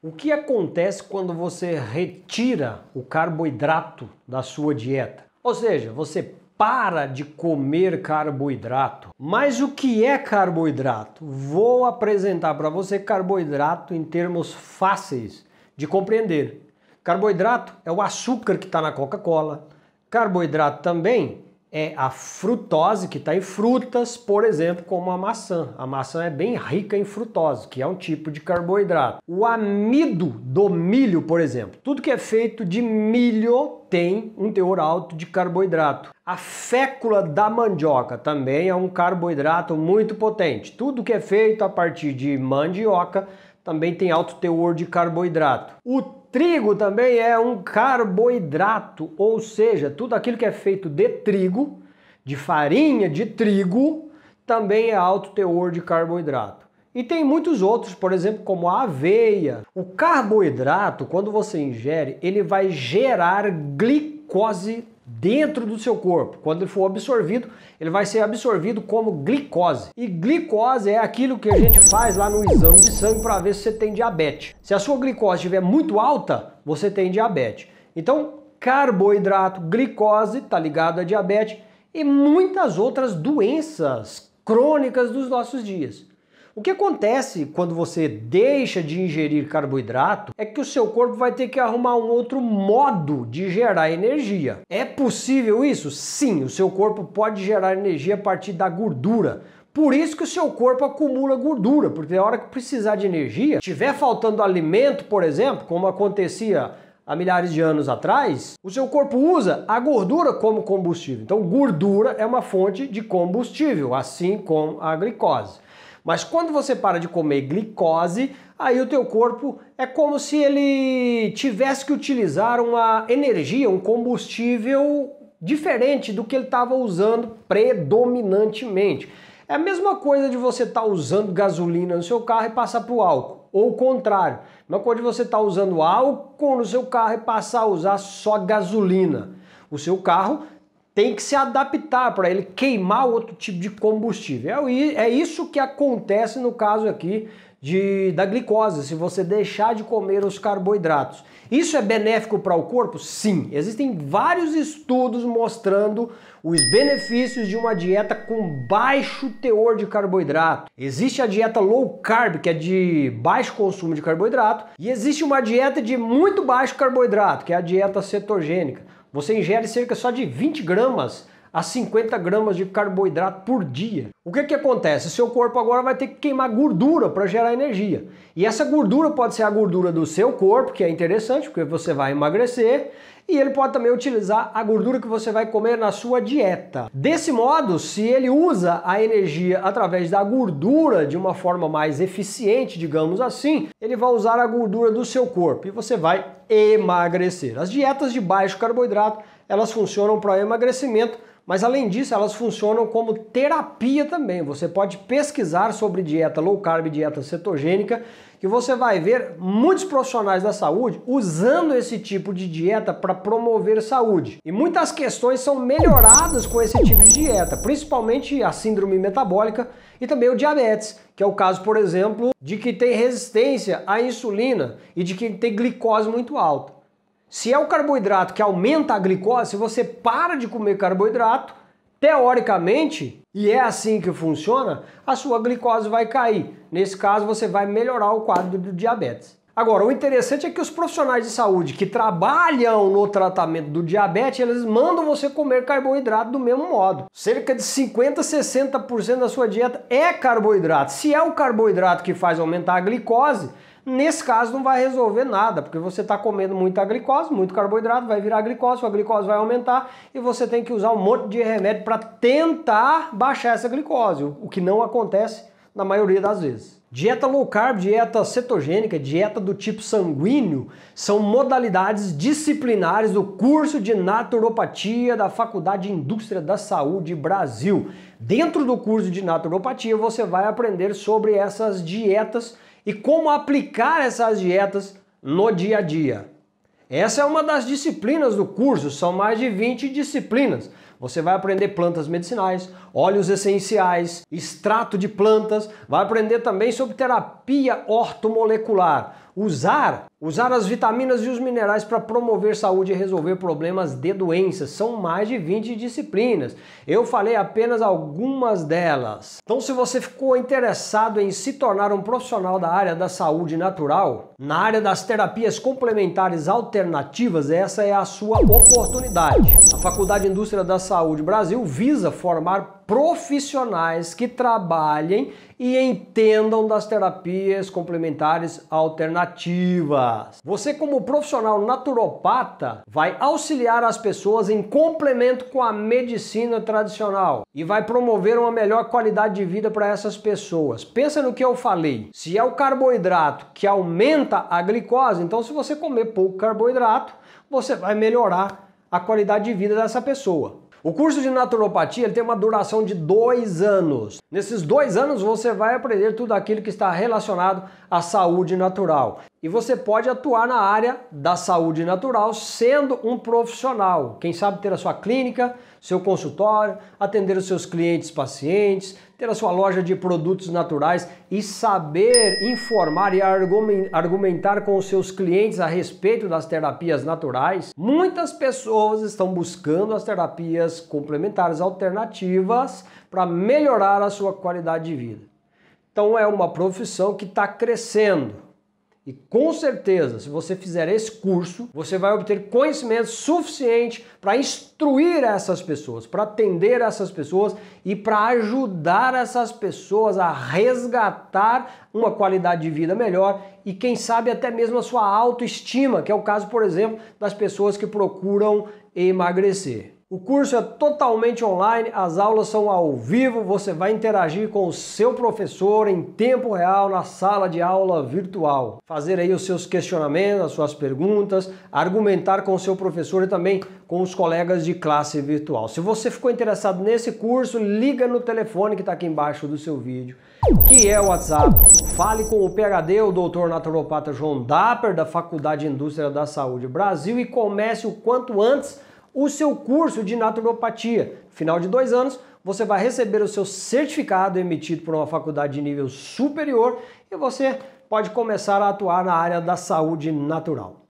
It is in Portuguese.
O que acontece quando você retira o carboidrato da sua dieta? Ou seja, você para de comer carboidrato. Mas o que é carboidrato? Vou apresentar para você carboidrato em termos fáceis de compreender. Carboidrato é o açúcar que está na Coca-Cola. Carboidrato também é a frutose que está em frutas, por exemplo, como a maçã. A maçã é bem rica em frutose, que é um tipo de carboidrato. O amido do milho, por exemplo, tudo que é feito de milho tem um teor alto de carboidrato. A fécula da mandioca também é um carboidrato muito potente. Tudo que é feito a partir de mandioca também tem alto teor de carboidrato. O trigo também é um carboidrato, ou seja, tudo aquilo que é feito de trigo, de farinha de trigo, também é alto teor de carboidrato. E tem muitos outros, por exemplo, como a aveia. O carboidrato, quando você ingere, ele vai gerar glicose dentro do seu corpo. Quando ele for absorvido, ele vai ser absorvido como glicose. E glicose é aquilo que a gente faz lá no exame de sangue para ver se você tem diabetes. Se a sua glicose estiver muito alta, você tem diabetes. Então, carboidrato, glicose está ligado a diabetes e muitas outras doenças crônicas dos nossos dias. O que acontece quando você deixa de ingerir carboidrato é que o seu corpo vai ter que arrumar um outro modo de gerar energia. É possível isso? Sim, o seu corpo pode gerar energia a partir da gordura. Por isso que o seu corpo acumula gordura, porque na hora que precisar de energia, tiver faltando alimento, por exemplo, como acontecia há milhares de anos atrás, o seu corpo usa a gordura como combustível. Então, gordura é uma fonte de combustível, assim como a glicose. Mas quando você para de comer glicose, aí o teu corpo é como se ele tivesse que utilizar uma energia, um combustível diferente do que ele estava usando predominantemente. É a mesma coisa de você estar tá usando gasolina no seu carro e passar para o álcool, ou o contrário. Não pode você estar tá usando álcool no seu carro e passar a usar só gasolina. O seu carro tem que se adaptar para ele queimar outro tipo de combustível. É, é isso que acontece no caso aqui de, da glicose, se você deixar de comer os carboidratos. Isso é benéfico para o corpo? Sim. Existem vários estudos mostrando os benefícios de uma dieta com baixo teor de carboidrato. Existe a dieta low carb, que é de baixo consumo de carboidrato, e existe uma dieta de muito baixo carboidrato, que é a dieta cetogênica você ingere cerca só de 20 gramas a 50 gramas de carboidrato por dia. O que, que acontece? Seu corpo agora vai ter que queimar gordura para gerar energia. E essa gordura pode ser a gordura do seu corpo, que é interessante, porque você vai emagrecer, e ele pode também utilizar a gordura que você vai comer na sua dieta. Desse modo, se ele usa a energia através da gordura de uma forma mais eficiente, digamos assim, ele vai usar a gordura do seu corpo e você vai emagrecer. As dietas de baixo carboidrato, elas funcionam para emagrecimento, mas além disso, elas funcionam como terapia também. Você pode pesquisar sobre dieta low carb dieta cetogênica que você vai ver muitos profissionais da saúde usando esse tipo de dieta para promover saúde. E muitas questões são melhoradas com esse tipo de dieta, principalmente a síndrome metabólica e também o diabetes, que é o caso, por exemplo, de quem tem resistência à insulina e de quem tem glicose muito alta. Se é o carboidrato que aumenta a glicose, se você para de comer carboidrato, teoricamente, e é assim que funciona, a sua glicose vai cair. Nesse caso, você vai melhorar o quadro do diabetes. Agora, o interessante é que os profissionais de saúde que trabalham no tratamento do diabetes, eles mandam você comer carboidrato do mesmo modo. Cerca de 50 a 60% da sua dieta é carboidrato. Se é o carboidrato que faz aumentar a glicose, Nesse caso não vai resolver nada, porque você está comendo muita glicose, muito carboidrato, vai virar glicose, a glicose vai aumentar e você tem que usar um monte de remédio para tentar baixar essa glicose, o que não acontece na maioria das vezes. Dieta low carb, dieta cetogênica, dieta do tipo sanguíneo são modalidades disciplinares do curso de naturopatia da Faculdade de Indústria da Saúde Brasil. Dentro do curso de naturopatia você vai aprender sobre essas dietas e como aplicar essas dietas no dia a dia. Essa é uma das disciplinas do curso, são mais de 20 disciplinas. Você vai aprender plantas medicinais, óleos essenciais, extrato de plantas, vai aprender também sobre terapia ortomolecular, usar, usar as vitaminas e os minerais para promover saúde e resolver problemas de doenças. São mais de 20 disciplinas. Eu falei apenas algumas delas. Então, se você ficou interessado em se tornar um profissional da área da saúde natural, na área das terapias complementares alternativas, essa é a sua oportunidade. A Faculdade de Indústria da Saúde Brasil visa formar profissionais que trabalhem e entendam das terapias complementares alternativas alternativas. Você, como profissional naturopata, vai auxiliar as pessoas em complemento com a medicina tradicional e vai promover uma melhor qualidade de vida para essas pessoas. Pensa no que eu falei. Se é o carboidrato que aumenta a glicose, então se você comer pouco carboidrato, você vai melhorar a qualidade de vida dessa pessoa. O curso de naturopatia ele tem uma duração de dois anos. Nesses dois anos você vai aprender tudo aquilo que está relacionado à saúde natural e você pode atuar na área da saúde natural sendo um profissional. Quem sabe ter a sua clínica, seu consultório, atender os seus clientes, pacientes, ter a sua loja de produtos naturais e saber informar e argumentar com os seus clientes a respeito das terapias naturais. Muitas pessoas estão buscando as terapias complementares alternativas para melhorar a sua qualidade de vida. Então é uma profissão que está crescendo e com certeza, se você fizer esse curso, você vai obter conhecimento suficiente para instruir essas pessoas, para atender essas pessoas e para ajudar essas pessoas a resgatar uma qualidade de vida melhor e quem sabe até mesmo a sua autoestima, que é o caso, por exemplo, das pessoas que procuram emagrecer. O curso é totalmente online, as aulas são ao vivo, você vai interagir com o seu professor em tempo real na sala de aula virtual. Fazer aí os seus questionamentos, as suas perguntas, argumentar com o seu professor e também com os colegas de classe virtual. Se você ficou interessado nesse curso, liga no telefone que está aqui embaixo do seu vídeo, que é o WhatsApp. Fale com o PHD, o doutor naturopata João Dapper, da Faculdade de Indústria da Saúde Brasil e comece o quanto antes o seu curso de naturopatia. Final de dois anos, você vai receber o seu certificado emitido por uma faculdade de nível superior e você pode começar a atuar na área da saúde natural.